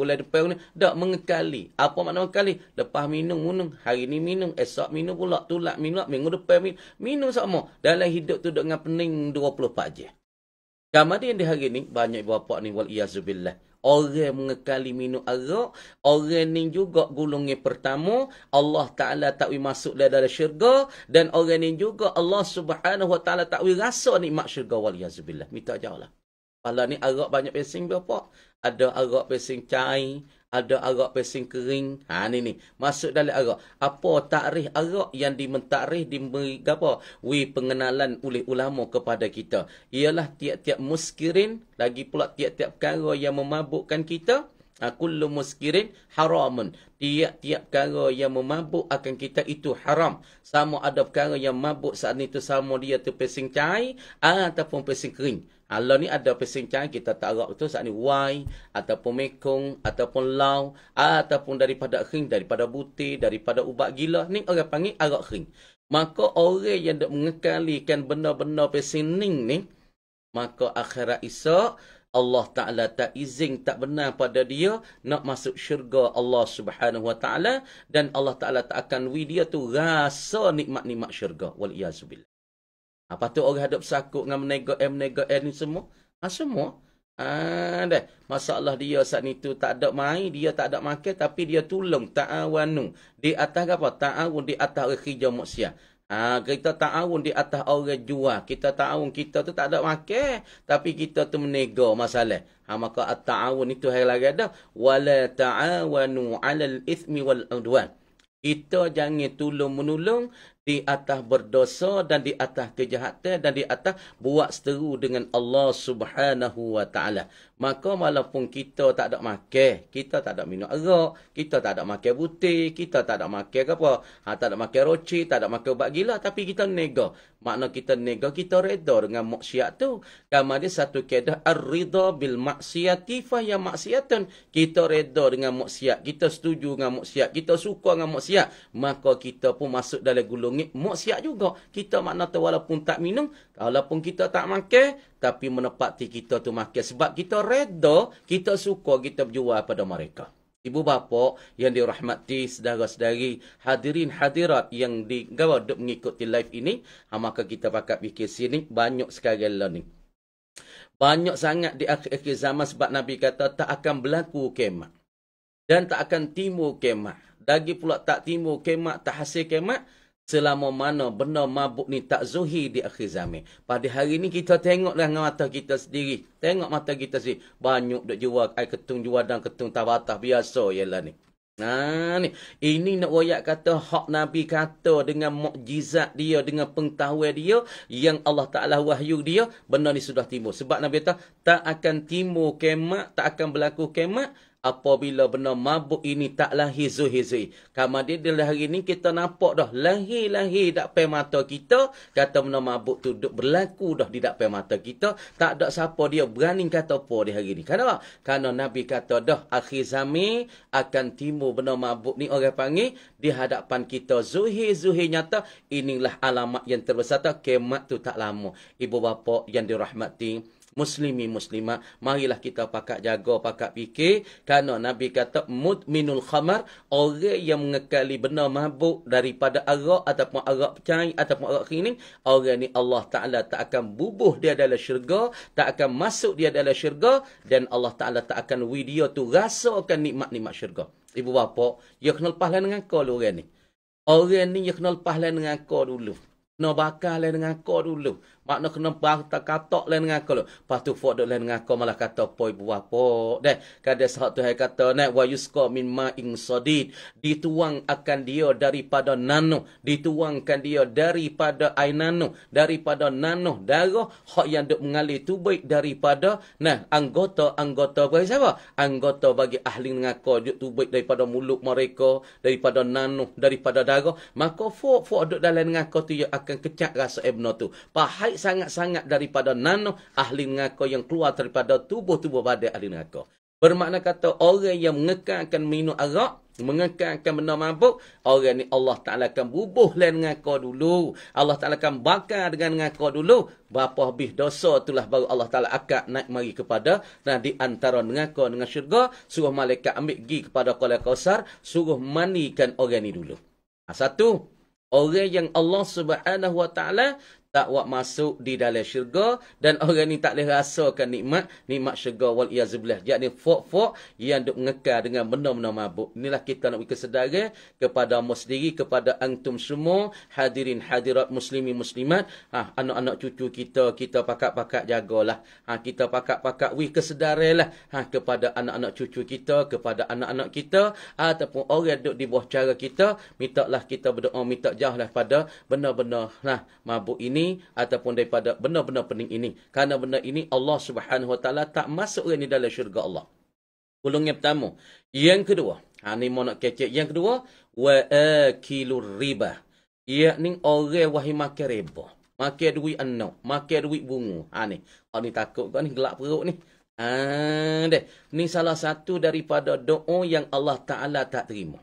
bulan depan ni dak mengekali apa makna mengekali lepas minum minum hari ni minum esok minum pula tulak minum minggu depan minum minum sama dalam hidup tu dengan pening 24 jam Gambar dia di hari ni, banyak bapak ni, wal iyazubillah. Orang mengekali minum arak, orang ni juga gulungnya pertama, Allah Ta'ala takwi masuk dia dalam syurga, dan orang ni juga Allah Subhanahu Wa Ta'ala takwi rasa nikmat syurga, wal iyazubillah. Minta jauh lah. Pala ni arak banyak pesing berapa? Ada arak pesing cair, ada arak pesing kering. Ha ni ni. Masuk dalam arak. Apa takrih arak yang dimentakrih diberi apa? Wi pengenalan oleh ulama kepada kita. Ialah tiap-tiap muskirin lagi pula tiap-tiap perkara yang memabukkan kita. Ha, kullu muskirin haramun tiap-tiap perkara yang memabuk akan kita itu haram sama ada perkara yang mabuk saat itu sama dia tu pesing cai ataupun pesing kering Allah ha, ni ada pesing cai kita tak harap tu saat ni wai ataupun mekong ataupun lau ataupun daripada kering daripada butir daripada ubat gila ni orang panggil arak kering maka orang yang nak mengekalikan benda-benda pesing ning ni maka akhirat esok Allah Ta'ala tak izin, tak benar pada dia nak masuk syurga Allah Subhanahu Wa Ta'ala dan Allah Ta'ala tak akan wi dia tu rasa nikmat-nikmat syurga. wal Waliyazubillah. Apa ha, tu orang hadap sakut dengan menegak M, menegak N ni semua? Ha, semua. Ah, dah. Masalah dia saat itu tak ada mai dia tak ada makan tapi dia tolong ta'awanu. Di atas apa? Ta'awun di atas kerja maksiat. Ah ha, kita ta'awun di atas orang jual. Kita ta'awun kita tu tak ada makan. Tapi kita tu menega masalah. Ha, maka ta'awun itu hal lagi ada. Wala ta'awanu alal ismi wal udwan. Kita jangan tolong menolong di atas berdosa dan di atas kejahatan dan di atas buat seteru dengan Allah Subhanahu wa taala. Maka walaupun kita tak ada makan, kita tak ada minum arak, kita tak ada makan butir, kita tak ada makan apa, ha, tak ada makan roci, tak ada makan ubat gila tapi kita nega. Makna kita nega kita redha dengan maksiat tu. Kamu dia satu kaedah ar-ridha bil maksiati fa ya maksiatan. Kita redha dengan maksiat, kita setuju dengan maksiat, kita suka dengan maksiat, maka kita pun masuk dalam gulung maksiat juga. Kita makna tu walaupun tak minum, walaupun kita tak makan, tapi menepati kita tu makan. Sebab kita reda, kita suka kita berjual pada mereka. Ibu bapa yang dirahmati saudara-saudari hadirin hadirat yang digawa duk mengikuti live ini maka kita pakat fikir sini banyak sekali learning banyak sangat di akhir-akhir zaman sebab Nabi kata tak akan berlaku kemah. Dan tak akan timur kemah. Dagi pula tak timur kemah, tak hasil kemah selama mana benda mabuk ni tak zuhir di akhir zaman. Pada hari ni kita tengok dengan mata kita sendiri. Tengok mata kita sendiri. Banyak dok jual air ketung jual dan ketung tabatah biasa ialah ni. Nah ha, ni. Ini nak wayak kata hak Nabi kata dengan mukjizat dia, dengan pengetahuan dia yang Allah Ta'ala wahyu dia, benda ni sudah timbul. Sebab Nabi kata, tak akan timbul kemat, tak akan berlaku kemat, apabila benda mabuk ini tak lahir zuhir-zuhir. Kemudian dari hari ini kita nampak dah lahir-lahir tak pay mata kita. Kata benda mabuk tu duk berlaku dah di tak pay mata kita. Tak ada siapa dia berani kata apa di hari ini. Kenapa? Karena Nabi kata dah akhir zami akan timbul benda mabuk ni orang panggil di hadapan kita zuhir-zuhir nyata. Inilah alamat yang terbesar tak kemat tu tak lama. Ibu bapa yang dirahmati muslimi muslimat marilah kita pakat jaga pakat fikir kerana nabi kata mud minul khamar orang yang mengekali benda mabuk daripada arak ataupun arak pecai ataupun arak kering orang ni Allah taala tak akan bubuh dia dalam syurga tak akan masuk dia dalam syurga dan Allah taala tak akan video tu rasakan nikmat-nikmat syurga ibu bapa ya kena lepas dengan kau lah orang ni orang ni ya kena lepas dengan kau dulu kena bakar lain dengan aku dulu. Makna kena bau tak katok lain dengan aku dulu. Lepas tu fok lain dengan aku malah kata poi buah pok. Dan kada sahab tu kata naik wa yusko min ma'ing sodid. Dituang akan dia daripada nano. Dituangkan dia daripada air nano. Daripada nano darah. Hak yang duk mengalir tu baik daripada nah anggota-anggota bagi siapa? Anggota bagi ahli dengan aku. Duk tu baik daripada mulut mereka. Daripada nano. Daripada darah. Maka fok-fok duk dalam dengan aku tu ia akan kecak rasa ibnu tu. Pahit sangat-sangat daripada nano ahli ngako yang keluar daripada tubuh-tubuh badan ahli ngako. Bermakna kata orang yang mengekalkan minum arak, mengekalkan benda mabuk, orang ni Allah Ta'ala akan bubuh dengan kau dulu. Allah Ta'ala akan bakar dengan kau dulu. Berapa habis dosa itulah baru Allah Ta'ala akan naik mari kepada. Nah, di antara kau, dengan syurga, suruh malaikat ambil pergi kepada kau kawasar, suruh manikan orang ni dulu. Nah, ha, satu, orang yang Allah Subhanahu Wa Taala tak wak masuk di dalam syurga dan orang ni tak boleh rasakan nikmat nikmat syurga wal iazbillah jadi fok-fok yang duk ngekal dengan benda-benda mabuk inilah kita nak bagi kesedaran kepada mu sendiri kepada antum semua hadirin hadirat muslimi muslimat ha, anak-anak cucu kita kita pakak pakak jagalah ha, kita pakak pakak wih kesedaran lah ha, kepada anak-anak cucu kita kepada anak-anak kita ha, ataupun orang duk di bawah cara kita mintaklah kita berdoa minta jauhlah pada benda-benda nah ha, mabuk ini ini ataupun daripada benar-benar pening ini. karena benda ini Allah Subhanahu Wa Taala tak masuk ke dalam syurga Allah. Ulung yang pertama. Yang kedua. Ha, ni mau nak kecek. Yang kedua. Wa akilur riba. Ia ni orang wahi makan riba. Makan duit anak. Makan duit bunga. Ha, ni. Oh, ni takut kau ni. Gelap perut ni. Ha, deh. Ni salah satu daripada doa yang Allah Ta'ala tak terima.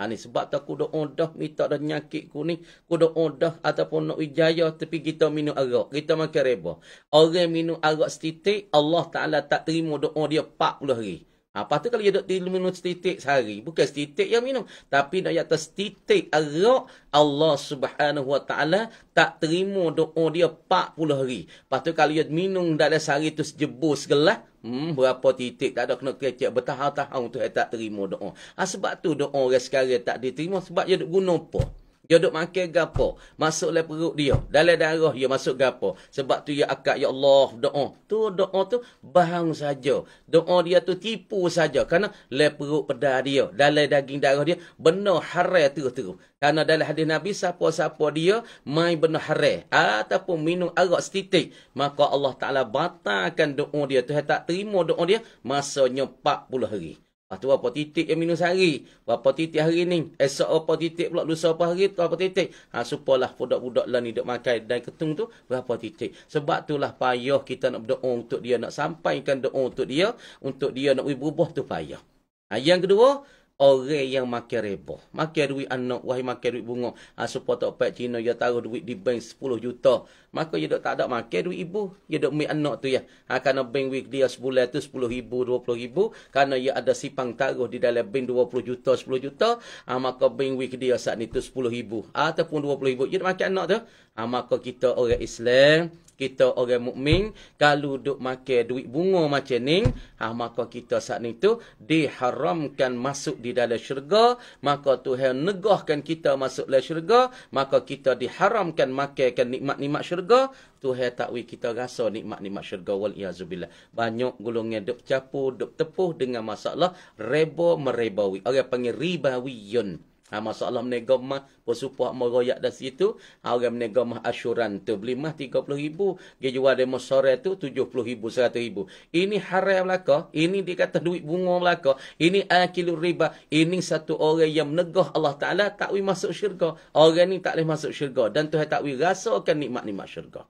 Ha, ni sebab tak aku doa dah minta dah nyakit ku ni. Aku doa dah ataupun nak wijaya tapi kita minum arak. Kita makan reba. Orang minum arak setitik, Allah Ta'ala tak terima doa dia 40 hari. Ha, lepas tu kalau dia duduk tidur minum setitik sehari. Bukan setitik yang minum. Tapi nak kata setitik arak, Allah subhanahu wa ta'ala tak terima doa dia 40 hari. Lepas tu kalau dia minum dalam sehari tu sejebur segelah, hmm, berapa titik tak ada kena kerja bertahun-tahun tu dia tak terima doa. Ha, sebab tu doa orang sekarang tak diterima. Sebab dia duduk guna apa? Dia duduk makan gapo? Masuklah perut dia. Dalam darah dia masuk gapo? Sebab tu ya akak ya Allah doa. Tu doa tu bahang saja. Doa dia tu tipu saja. Karena le perut pedah dia. Dalam daging darah dia benar haram terus tu Karena dalam hadis Nabi siapa-siapa dia mai benar haram ataupun minum arak setitik maka Allah Taala batalkan doa dia. tu Tuhan tak terima doa dia masanya 40 hari. Lepas tu berapa titik yang minum sehari. Berapa titik hari ni. Esok berapa titik pula. Lusa berapa hari berapa titik. Ha, supalah budak-budak lah ni duk makan dan ketung tu berapa titik. Sebab tu lah payah kita nak berdoa untuk dia. Nak sampaikan doa untuk dia. Untuk dia nak berubah tu payah. Ha, yang kedua, orang yang makan reba. Makan duit anak, wahai makan duit bunga. Ha, supaya tak payah Cina, dia taruh duit di bank 10 juta maka dia tak ada makan duit ibu dia dok mi anak tu ya ha kerana bank week dia sebulan tu 10 ribu 20 ribu kerana dia ada sipang taruh di dalam bank 20 juta 10 juta ha maka bank week dia saat ni tu 10 ribu ha, ataupun 20 ribu dia dok makan anak tu ha maka kita orang Islam kita orang mukmin kalau duk makan duit bunga macam ni ha maka kita saat ni tu diharamkan masuk di dalam syurga maka Tuhan negahkan kita masuk dalam syurga maka kita diharamkan makan nikmat-nikmat syurga syurga tu hai takwi kita rasa nikmat-nikmat syurga wal iazubillah banyak golongnya dok capu dok tepuh dengan masalah reba merebawi orang panggil ribawiyun Ha, masa menegak mah, bersupah meroyak dari situ, ha, orang menegak mah asyuran tu. Beli mah RM30,000. Dia jual demo sore tu rm ribu rm ribu. Ini hara yang belaka. Ini dikata duit bunga belaka. Ini akilur riba. Ini satu orang yang menegah Allah Ta'ala tak boleh masuk syurga. Orang ni tak boleh masuk syurga. Dan Tuhan tak boleh rasakan nikmat-nikmat syurga.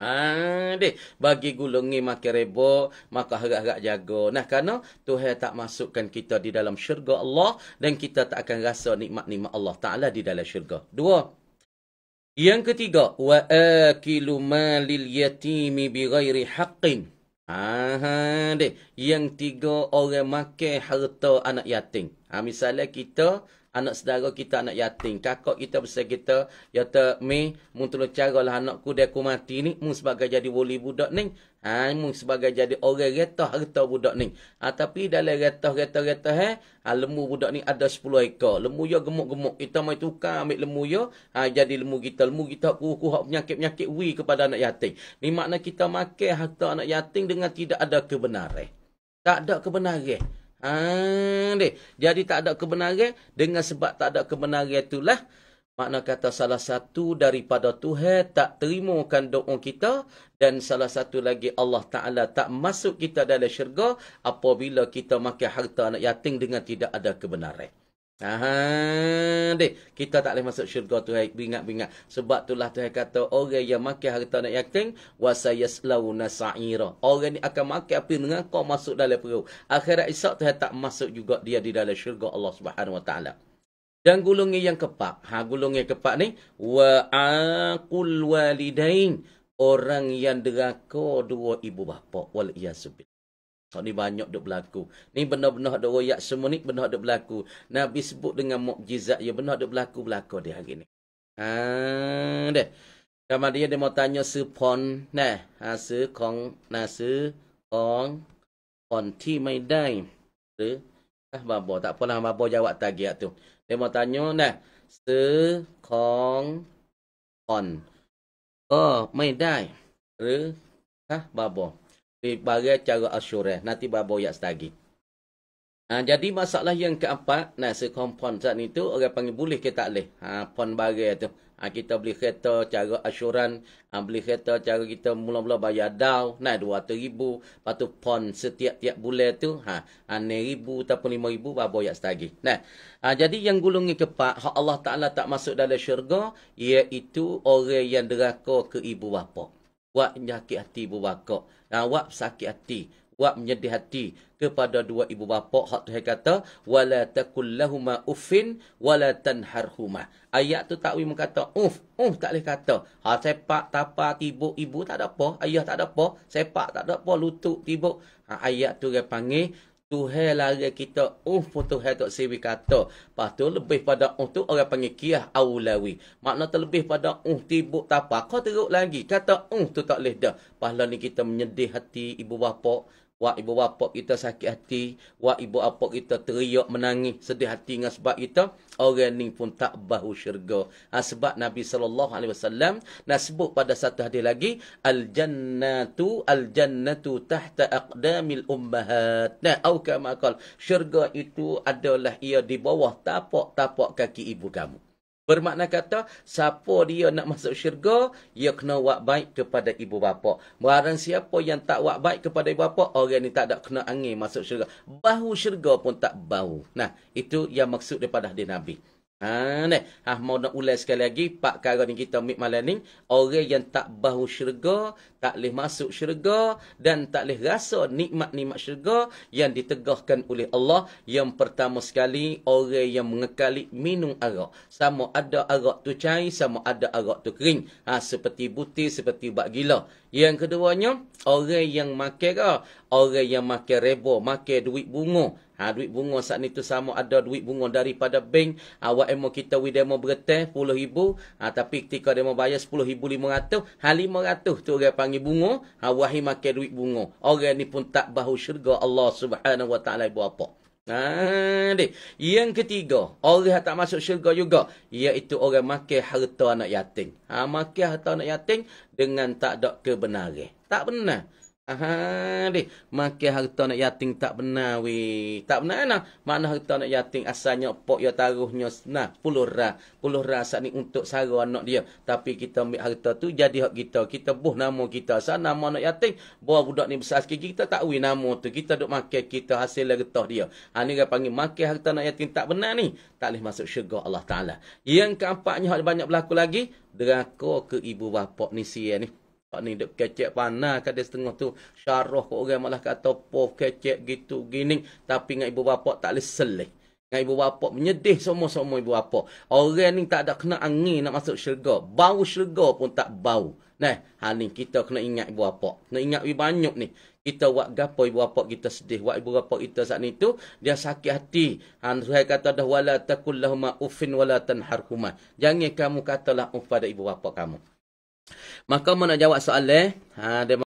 Ah, deh bagi gulungi makin rebo maka harap-harap jago. Nah, kerana Tuhan tak masukkan kita di dalam syurga Allah dan kita tak akan rasa nikmat-nikmat Allah Taala di dalam syurga. Dua. Yang ketiga, wa akilu malil yatimi bighairi haqqin. Ah, deh. Yang tiga orang makan harta anak yatim. Ah, misalnya kita anak saudara kita anak yatim kakak kita besar kita ya ter me muntul caralah anakku dia ku mati ni mu sebagai jadi wali budak ni ha mu sebagai jadi orang retah harta budak ni ha tapi dalam retah retah retah eh ha lembu budak ni ada 10 ekor lembu yo ya gemuk-gemuk kita mai tukar ambil lembu ya ha jadi lembu kita lembu kita ku ku hak penyakit-penyakit wi kepada anak yatim ni makna kita makan harta anak yatim dengan tidak ada kebenaran tak ada kebenaran Ah, Jadi tak ada kebenaran dengan sebab tak ada kebenaran itulah makna kata salah satu daripada Tuhan tak terimakan doa kita dan salah satu lagi Allah Taala tak masuk kita dalam syurga apabila kita makan harta anak yatim dengan tidak ada kebenaran. Aha, Adik, kita tak boleh masuk syurga tu Tuhan beringat-beringat. Sebab itulah Tuhan kata, orang yang makan harta anak yatim, wasayaslau nasaira. Orang ni akan makan api dengan kau masuk dalam perut. Akhirat isap Tuhan tak masuk juga dia di dalam syurga Allah Subhanahu Wa Taala. Dan gulungi yang kepak, Ha, gulungi kepak keempat Wa Wa'akul walidain. Orang yang deraka dua ibu bapa. wal subit. So ni banyak dok berlaku. Ni benar-benar dok royak semua ni benar dok berlaku. Nabi sebut dengan mukjizat ya benar dok berlaku berlaku di hari ni. Ha deh. Kama dia dia mau tanya si pon nah, ha kong nah si kong pon ti mai dai. Tu ah babo tak pernah babo jawab tagiat tu. Dia mau tanya nah si kong pon. Oh, mai dai. Tu ah babo bagi cara asyurah. Nanti babo ya setagi. Ha, jadi masalah yang keempat, nak sekompon saat ni tu, orang panggil boleh ke tak boleh. Ha, pon bagi tu. Ha, kita beli kereta cara asyuran, ha, beli kereta cara kita mula-mula bayar daw, naik dua atau ribu, lepas tu pon setiap-tiap bulan tu, ha, ha, ni ribu ataupun lima ribu, babo ya setagi. Nah, ha, jadi yang gulung ni keempat, Allah Ta'ala tak masuk dalam syurga, iaitu orang yang deraka ke ibu bapa. Wak menyakit hati ibu bapa. Nah, wak sakit hati. Wak menyedih hati kepada dua ibu bapa. Hak Tuhan kata, Wala takullahuma ufin, wala tanharhuma. Ayat tu tak boleh kata, uf, uf, tak boleh kata. Ha, sepak, tapa, tibu, ibu tak ada apa. Ayah tak ada apa. Sepak tak ada apa. Lutuk, tibu. Ha, ayat tu dia panggil, Tuhan lari kita uh pun Tuhan tak sibi kata. Lepas tu lebih pada uh tu orang panggil kiah awlawi. Makna terlebih pada uh tibuk tapak. Kau teruk lagi. Kata uh tu tak boleh dah. Pahala ni kita menyedih hati ibu bapa. Wah ibu bapa kita sakit hati. Wah ibu bapa kita teriak menangis sedih hati dengan sebab kita. Orang ni pun tak bahu syurga. Ha, sebab Nabi SAW nak sebut pada satu hadis lagi. Al-jannatu al-jannatu tahta aqdamil ummahat. Nah, au kama Syurga itu adalah ia di bawah tapak-tapak kaki ibu kamu. Bermakna kata, siapa dia nak masuk syurga, dia kena buat baik kepada ibu bapa. Barang siapa yang tak buat baik kepada ibu bapa, orang ini tak ada kena angin masuk syurga. Bahu syurga pun tak bau. Nah, itu yang maksud daripada hadis Nabi. Ha ni. Ha mau nak ulas sekali lagi pak kara ni kita mik malam ni orang yang tak bahu syurga, tak leh masuk syurga dan tak leh rasa nikmat-nikmat syurga yang ditegahkan oleh Allah. Yang pertama sekali orang yang mengekali minum arak. Sama ada arak tu cair, sama ada arak tu kering. Ha seperti butir, seperti bak gila. Yang keduanya orang yang makan ke? Orang yang makan reba, makan duit bunga. Ha, duit bunga saat ni tu sama ada duit bunga daripada bank. Ha, awak emo kita we demo bertah 10000. Ha, tapi ketika demo bayar sepuluh lima 10500, ha 500 tu orang panggil bunga, ha wahai makan duit bunga. Orang ni pun tak bahu syurga Allah Subhanahu wa taala ibu apa. Ha, dek. Yang ketiga, orang yang tak masuk syurga juga, iaitu orang makan harta anak yatim. Ha, makan harta anak yatim dengan tak ada kebenaran. Tak benar. Aha, deh. Maka harta nak yatim tak benar, weh. Tak benar, nah. Mana harta nak yatim asalnya pok yang taruhnya, nah, puluh ra. Puluh ra saat ni untuk sara anak dia. Tapi kita ambil harta tu, jadi hak kita. Kita buh nama kita. Asal nama anak yatim, buah budak ni besar sikit, kita tak weh nama tu. Kita duk makan kita hasil harta dia. Ha, ni kan panggil, maka harta nak yatim tak benar ni. Tak boleh masuk syurga Allah Ta'ala. Yang keempatnya, hak banyak berlaku lagi, deraka ke ibu bapak ni siya ni ni dek kecek panah kat dia setengah tu syarah kok orang malah kata pof kecek gitu gini tapi ngai ibu bapa tak leh selih ngai ibu bapa menyedih semua-semua ibu bapa orang ni tak ada kena angin nak masuk syurga bau syurga pun tak bau nah hal ni kita kena ingat ibu bapa kena ingat lebih banyak ni kita buat gapo ibu bapa kita sedih buat ibu bapa kita saat ni tu dia sakit hati han suhai kata dah wala takul ufin wala tanharhuma jangan kamu katalah kepada ibu bapa kamu Maka mana jawab soalan? Ha, dia